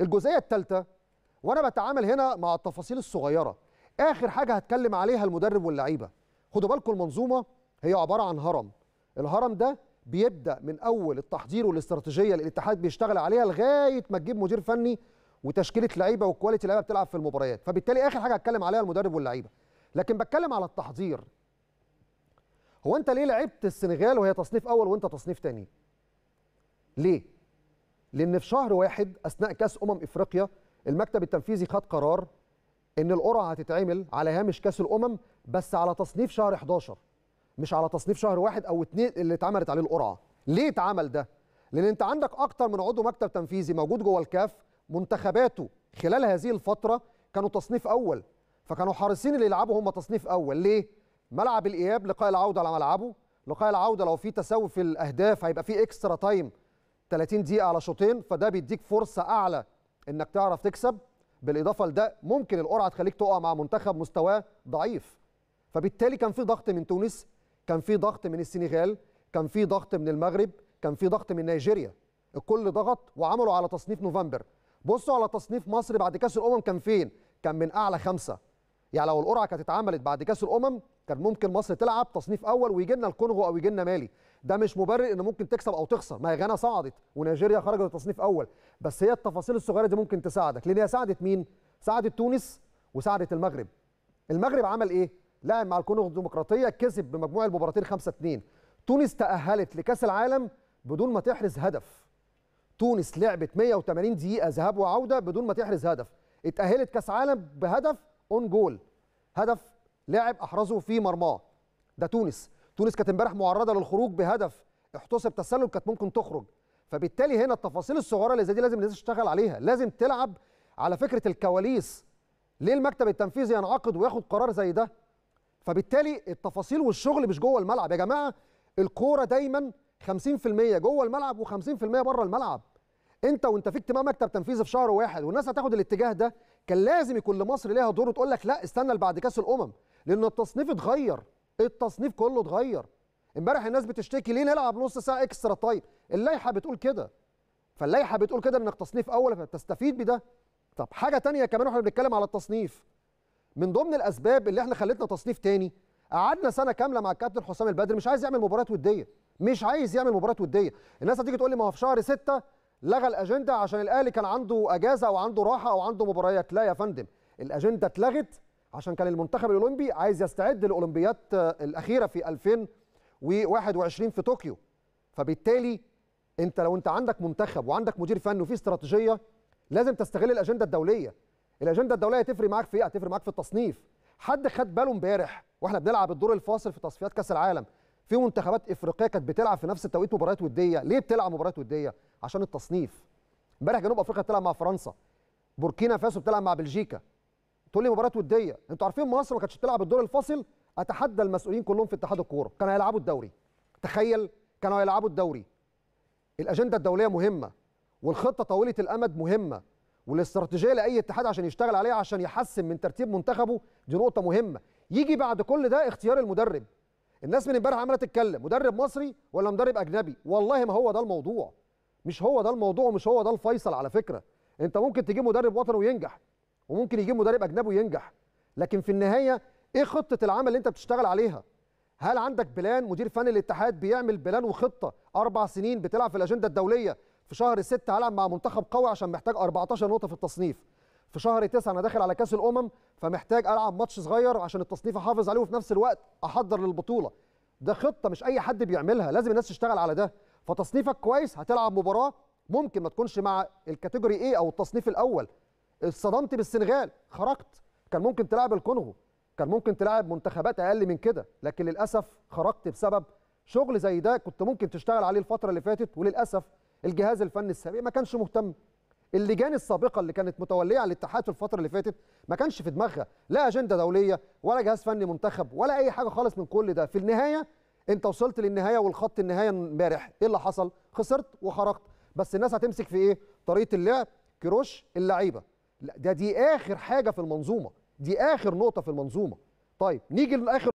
الجزئيه الثالثه وانا بتعامل هنا مع التفاصيل الصغيره اخر حاجه هتكلم عليها المدرب واللعيبه خدوا بالكم المنظومه هي عباره عن هرم الهرم ده بيبدا من اول التحضير والاستراتيجيه اللي الاتحاد بيشتغل عليها لغايه ما تجيب مدير فني وتشكيله لعيبه وكواليتي لعيبه بتلعب في المباريات فبالتالي اخر حاجه هتكلم عليها المدرب واللعيبه لكن بتكلم على التحضير هو انت ليه لعبت السنغال وهي تصنيف اول وانت تصنيف تاني ليه لان في شهر واحد اثناء كاس امم افريقيا المكتب التنفيذي خد قرار ان القرعه هتتعمل على هامش كاس الامم بس على تصنيف شهر 11 مش على تصنيف شهر واحد او اتنين اللي اتعملت عليه القرعه ليه اتعمل ده لان انت عندك اكتر من عضو مكتب تنفيذي موجود جوه الكاف منتخباته خلال هذه الفتره كانوا تصنيف اول فكانوا حريصين اللي يلعبوا هم تصنيف اول ليه ملعب الاياب لقاء العوده على ملعبه لقاء العوده لو في تساوي في الاهداف هيبقى في اكسترا تايم 30 دقيقه على شوطين فده بيديك فرصه اعلى انك تعرف تكسب بالاضافه لده ممكن القرعه تخليك تقع مع منتخب مستواه ضعيف فبالتالي كان في ضغط من تونس كان في ضغط من السنغال كان في ضغط من المغرب كان في ضغط من نيجيريا الكل ضغط وعملوا على تصنيف نوفمبر بصوا على تصنيف مصر بعد كاس الامم كان فين كان من اعلى خمسه يعني لو القرعه كانت اتعملت بعد كاس الامم كان ممكن مصر تلعب تصنيف اول ويجي لنا الكونغو او يجي لنا مالي ده مش مبرر ان ممكن تكسب او تخسر ما هي غانا صعدت ونيجيريا خرجت تصنيف اول بس هي التفاصيل الصغيره دي ممكن تساعدك لان هي ساعدت مين ساعدت تونس وساعدت المغرب المغرب عمل ايه لعب مع الكونغو الديمقراطيه كسب بمجموع المباراتين 5 2 تونس تاهلت لكاس العالم بدون ما تحرز هدف تونس لعبت 180 دقيقه ذهاب وعوده بدون ما تحرز هدف اتاهلت كاس عالم بهدف اون جول هدف لاعب احرزه في مرماه ده تونس تونس كانت امبارح معرضه للخروج بهدف احتسب تسلل كانت ممكن تخرج فبالتالي هنا التفاصيل الصغيره اللي زي دي لازم الناس تشتغل عليها لازم تلعب على فكره الكواليس ليه المكتب التنفيذي ينعقد وياخد قرار زي ده فبالتالي التفاصيل والشغل مش جوه الملعب يا جماعه الكوره دايما 50% جوه الملعب و50% بره الملعب انت وانت في اجتماع مكتب تنفيذي في شهر واحد والناس هتاخد الاتجاه ده كان لازم يكون لمصر ليها دور وتقول لك لا استنى بعد كاس الامم لان التصنيف اتغير التصنيف كله اتغير امبارح الناس بتشتكي ليه نلعب نص ساعه اكسترا طيب اللائحه بتقول كده فاللائحه بتقول كده انك تصنيف اول فبتستفيد بده طب حاجه تانية كمان واحنا بنتكلم على التصنيف من ضمن الاسباب اللي احنا خلتنا تصنيف تاني قعدنا سنه كامله مع الكابتن حسام البدري مش عايز يعمل مباريات وديه مش عايز يعمل مباريات وديه الناس هتيجي تقول لي ما هو في شهر 6 لغى الاجنده عشان الاهلي كان عنده اجازه او عنده راحه او عنده مباريات لا يا فندم الاجنده اتلغت عشان كان المنتخب الاولمبي عايز يستعد للاولمبيات آه، الاخيره في 2021 في طوكيو فبالتالي انت لو انت عندك منتخب وعندك مدير فني وفي استراتيجيه لازم تستغل الاجنده الدوليه الاجنده الدوليه هتفرق معاك في ايه هتفرق معاك في التصنيف حد خد باله امبارح واحنا بنلعب الدور الفاصل في تصفيات كاس العالم في منتخبات افريقيه كانت بتلعب في نفس التوقيت مباريات وديه ليه بتلعب مباريات وديه عشان التصنيف امبارح جنوب افريقيا بتلعب مع فرنسا بوركينا فاسو بتلعب مع بلجيكا تقول لي مباراه وديه انتوا عارفين مصر ما كانتش بتلعب الدور الفاصل اتحدى المسؤولين كلهم في اتحاد الكوره كانوا هيلعبوا الدوري تخيل كانوا هيلعبوا الدوري الاجنده الدوليه مهمه والخطه طويله الامد مهمه والاستراتيجيه لاي اتحاد عشان يشتغل عليها عشان يحسن من ترتيب منتخبه دي نقطه مهمه يجي بعد كل ده اختيار المدرب الناس من امبارح عماله تتكلم مدرب مصري ولا مدرب اجنبي والله ما هو ده الموضوع مش هو ده الموضوع ومش هو ده الفيصل على فكره انت ممكن تجيب مدرب وطني وينجح وممكن يجيب مدرب اجنبي وينجح لكن في النهايه ايه خطه العمل اللي انت بتشتغل عليها هل عندك بلان مدير فني الاتحاد بيعمل بلان وخطه اربع سنين بتلعب في الاجنده الدوليه في شهر 6 هلعب مع منتخب قوي عشان محتاج 14 نقطه في التصنيف في شهر 9 انا داخل على كاس الامم فمحتاج العب ماتش صغير عشان التصنيف احافظ عليه وفي نفس الوقت احضر للبطوله ده خطه مش اي حد بيعملها لازم الناس تشتغل على ده فتصنيفك كويس هتلعب مباراه ممكن ما تكونش مع الكاتيجوري ايه او التصنيف الاول اتصدمت بالسنغال خرجت كان ممكن تلعب الكونغو كان ممكن تلعب منتخبات اقل من كده لكن للاسف خرجت بسبب شغل زي ده كنت ممكن تشتغل عليه الفتره اللي فاتت وللاسف الجهاز الفني السابق ما كانش مهتم اللجان السابقه اللي كانت متوليه على الاتحاد في الفتره اللي فاتت ما كانش في دماغها لا اجنده دوليه ولا جهاز فني منتخب ولا اي حاجه خالص من كل ده في النهايه انت وصلت للنهايه والخط النهايه امبارح ايه اللي حصل خسرت وخرجت بس الناس هتمسك في ايه طريقه اللعب كروش اللعيبه لا ده دي اخر حاجه في المنظومه دي اخر نقطه في المنظومه طيب نيجي لاخر